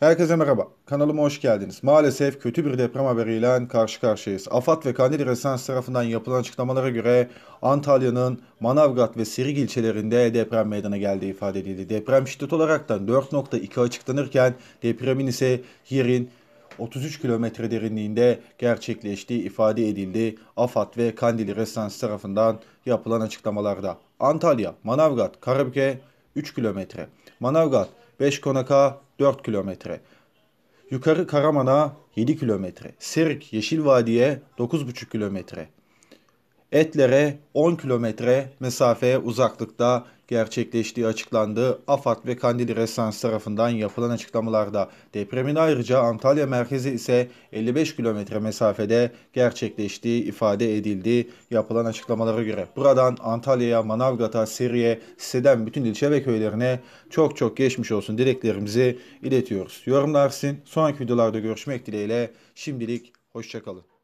Herkese merhaba. Kanalıma hoş geldiniz. Maalesef kötü bir deprem haberiyle karşı karşıyayız. AFAD ve Kandil Resans tarafından yapılan açıklamalara göre Antalya'nın Manavgat ve Sirik ilçelerinde deprem meydana geldiği ifade edildi. Deprem şiddet da 4.2 açıklanırken depremin ise yerin 33 kilometre derinliğinde gerçekleştiği ifade edildi. AFAD ve Kandil Resans tarafından yapılan açıklamalarda. Antalya, Manavgat, Karabük'e 3 kilometre. Manavgat, 5 Konaka 4 kilometre. Yukarı Karaman'a 7 kilometre. Serik Yeşil Vadi'ye 9,5 kilometre. Etlere 10 kilometre mesafe uzaklıkta gerçekleştiği açıklandı. AFAD ve Kandili Resans tarafından yapılan açıklamalarda depremin ayrıca Antalya merkezi ise 55 kilometre mesafede gerçekleştiği ifade edildi yapılan açıklamalara göre. Buradan Antalya'ya, Manavgat'a, Siriye, siteden bütün ilçe ve köylerine çok çok geçmiş olsun dileklerimizi iletiyoruz. Yorumlarsın. Sonraki videolarda görüşmek dileğiyle. Şimdilik hoşçakalın.